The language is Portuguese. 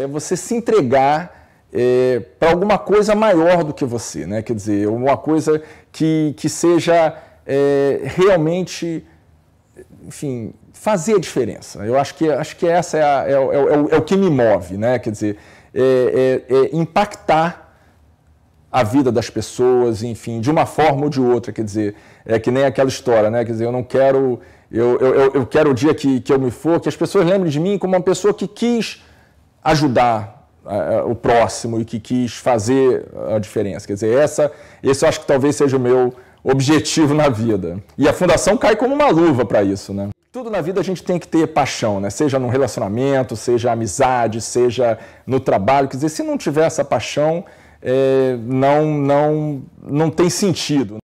é você se entregar é, para alguma coisa maior do que você, né? quer dizer, uma coisa que, que seja é, realmente, enfim, fazer a diferença. Eu acho que, acho que essa é, a, é, é, é, é, o, que me move, né? quer dizer, é, é, impactar a vida das pessoas, enfim, de uma forma ou de outra, quer dizer, é que nem aquela história, né? quer dizer, eu não quero, eu, eu, eu quero o dia que, que eu me for, que as pessoas lembrem de mim como uma pessoa que quis ajudar uh, o próximo e que quis fazer a diferença. Quer dizer, essa, esse eu acho que talvez seja o meu objetivo na vida. E a fundação cai como uma luva para isso, né? Tudo na vida a gente tem que ter paixão, né? Seja num relacionamento, seja amizade, seja no trabalho. Quer dizer, se não tiver essa paixão, é, não, não, não tem sentido.